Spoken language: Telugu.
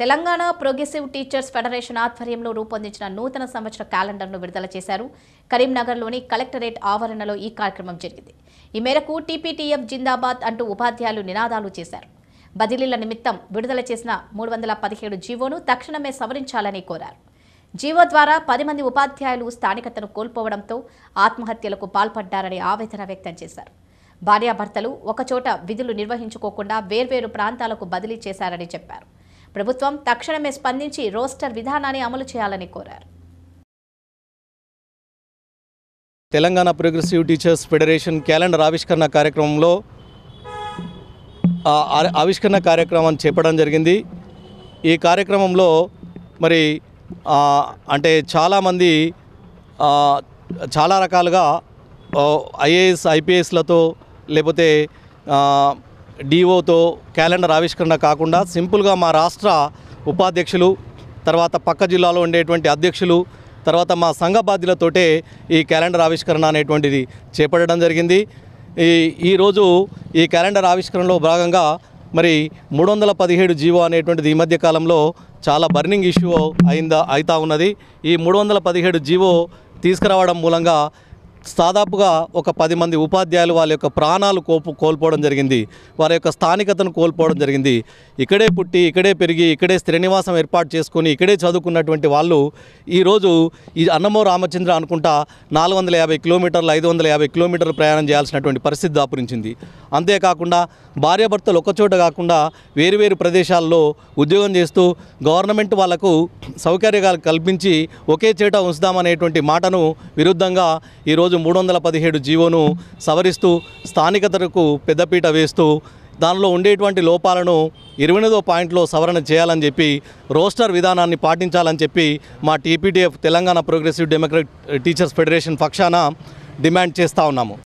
తెలంగాణ ప్రోగ్రెసివ్ టీచర్స్ ఫెడరేషన్ ఆధ్వర్యంలో రూపొందించిన నూతన సంవత్సర క్యాలెండర్ను విడుదల చేశారు కరీంనగర్లోని కలెక్టరేట్ ఆవరణలో ఈ కార్యక్రమం జరిగింది ఈ మేరకు టీపీటీఎఫ్ జిందాబాద్ అంటూ ఉపాధ్యాయులు నినాదాలు చేశారు బదిలీల నిమిత్తం విడుదల చేసిన మూడు వందల పదిహేడు జీవోను తక్షణమే సవరించాలని కోరారు జీవో ద్వారా పది మంది ఉపాధ్యాయులు స్థానికతను కోల్పోవడంతో ఆత్మహత్యలకు పాల్పడ్డారని ఆవేదన వ్యక్తం చేశారు భార్యాభర్తలు ఒకచోట విధులు నిర్వహించుకోకుండా వేర్వేరు ప్రాంతాలకు బదిలీ చేశారని చెప్పారు ప్రభుత్వం తక్షణమే స్పందించి రోస్టర్ విధానాన్ని అమలు చేయాలని కోరారు Telangana progressive teachers federation calendar ఆవిష్కరణ కార్యక్రమంలో ఆవిష్కరణ కార్యక్రమం చెప్పడం జరిగింది ఈ కార్యక్రమంలో మరి అంటే చాలామంది చాలా రకాలుగా ఐఏఎస్ ఐపీఎస్లతో లేకపోతే డిఓతో క్యాలెండర్ ఆవిష్కరణ కాకుండా సింపుల్గా మా రాష్ట్ర ఉపాధ్యక్షులు తర్వాత పక్క జిల్లాలో ఉండేటువంటి అధ్యక్షులు తర్వాత మా సంఘ బాధ్యులతోటే ఈ క్యాలెండర్ ఆవిష్కరణ అనేటువంటిది చేపట్టడం జరిగింది ఈ ఈరోజు ఈ క్యాలెండర్ ఆవిష్కరణలో భాగంగా మరి మూడు వందల పదిహేడు జీవో అనేటువంటిది ఈ మధ్య కాలంలో చాలా బర్నింగ్ ఇష్యూ అయిందా అవుతా ఉన్నది ఈ మూడు వందల పదిహేడు జీవో తీసుకురావడం మూలంగా దాదాపుగా ఒక పది మంది ఉపాధ్యాయులు వాళ్ళ యొక్క ప్రాణాలు కోపు కోల్పోవడం జరిగింది వారి యొక్క స్థానికతను కోల్పోవడం జరిగింది ఇక్కడే పుట్టి ఇక్కడే పెరిగి ఇక్కడే శ్రీనివాసం ఏర్పాటు చేసుకుని ఇక్కడే చదువుకున్నటువంటి వాళ్ళు ఈరోజు ఈ అన్నమో రామచంద్ర అనుకుంటా నాలుగు వందల యాభై కిలోమీటర్లు ఐదు వందల యాభై కిలోమీటర్లు ప్రయాణం చేయాల్సినటువంటి పరిస్థితి దాపురించింది అంతేకాకుండా భార్యాభర్తలు ఒకచోట కాకుండా వేరువేరు ప్రదేశాల్లో ఉద్యోగం చేస్తూ గవర్నమెంట్ వాళ్లకు సౌకర్యాలు కల్పించి ఒకే చేట ఉంచుదామనేటువంటి మాటను విరుద్ధంగా ఈరోజు ఈరోజు మూడు వందల పదిహేడు జీవోను సవరిస్తూ స్థానికతకు పెద్దపీట వేస్తూ దానిలో ఉండేటువంటి లోపాలను ఇరవై ఎనిమిదో పాయింట్లో సవరణ చేయాలని చెప్పి రోస్టర్ విధానాన్ని పాటించాలని చెప్పి మా TPTF Telangana progressive democratic teachers federation పక్షాన డిమాండ్ చేస్తూ ఉన్నాము